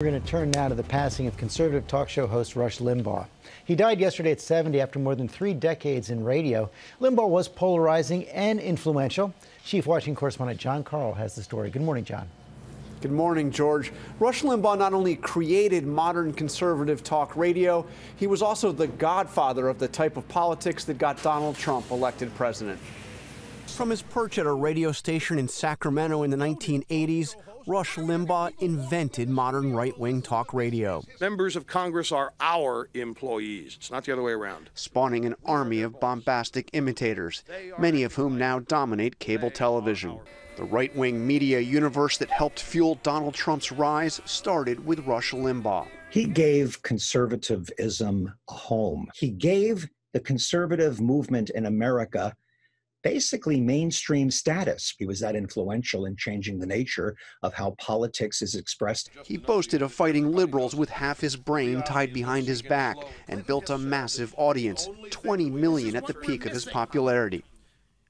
We're going to turn now to the passing of conservative talk show host Rush Limbaugh. He died yesterday at 70 after more than three decades in radio. Limbaugh was polarizing and influential. Chief Washington correspondent John Carl has the story. Good morning, John. Good morning, George. Rush Limbaugh not only created modern conservative talk radio, he was also the godfather of the type of politics that got Donald Trump elected president. From his perch at a radio station in Sacramento in the 1980s, Rush Limbaugh invented modern right wing talk radio. Members of Congress are our employees. It's not the other way around. Spawning an army of bombastic imitators, many of whom now dominate cable television. The right wing media universe that helped fuel Donald Trump's rise started with Rush Limbaugh. He gave conservatism a home. He gave the conservative movement in America basically mainstream status. He was that influential in changing the nature of how politics is expressed. He boasted of fighting liberals with half his brain tied behind his back and built a massive audience 20 million at the peak of his popularity.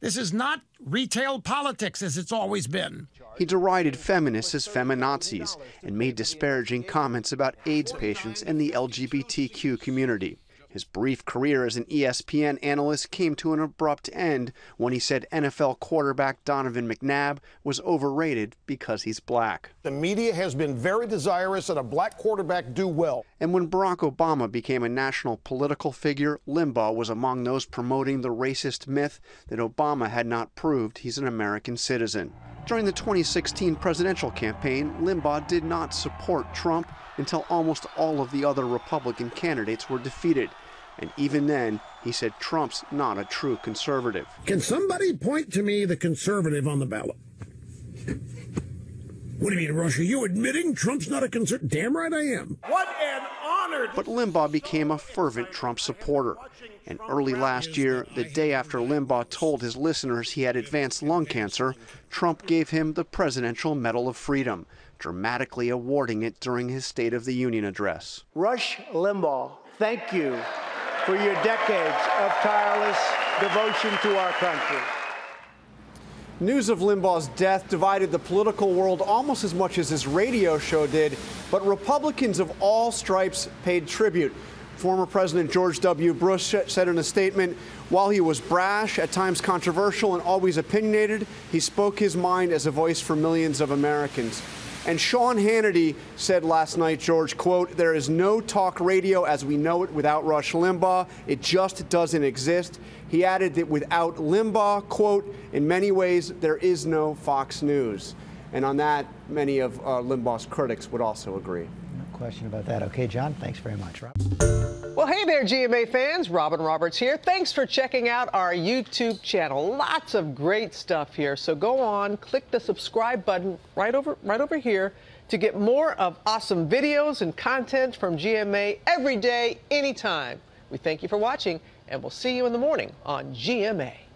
This is not retail politics as it's always been. He derided feminists as feminazis and made disparaging comments about AIDS patients and the LGBTQ community. His brief career as an ESPN analyst came to an abrupt end when he said NFL quarterback Donovan McNabb was overrated because he's black. The media has been very desirous that a black quarterback do well. And when Barack Obama became a national political figure, Limbaugh was among those promoting the racist myth that Obama had not proved he's an American citizen. During the 2016 presidential campaign, Limbaugh did not support Trump until almost all of the other Republican candidates were defeated. And even then, he said Trump's not a true conservative. Can somebody point to me the conservative on the ballot? What do you mean, Russia? You admitting Trump's not a concern? Damn right I am. What an honor. But Limbaugh became a fervent Trump supporter. And early last year, the day after Limbaugh told his listeners he had advanced lung cancer, Trump gave him the Presidential Medal of Freedom, dramatically awarding it during his State of the Union address. Rush Limbaugh, thank you for your decades of tireless devotion to our country. News of Limbaugh's death divided the political world almost as much as his radio show did, but Republicans of all stripes paid tribute. Former President George W. Bush said in a statement While he was brash, at times controversial, and always opinionated, he spoke his mind as a voice for millions of Americans. And Sean Hannity said last night, George, quote, there is no talk radio as we know it without Rush Limbaugh. It just doesn't exist. He added that without Limbaugh, quote, in many ways, there is no Fox News. And on that, many of uh, Limbaugh's critics would also agree. No question about that. Okay, John, thanks very much. Rob hey there, GMA fans. Robin Roberts here. Thanks for checking out our YouTube channel. Lots of great stuff here. So go on, click the subscribe button right over, right over here to get more of awesome videos and content from GMA every day, anytime. We thank you for watching, and we'll see you in the morning on GMA.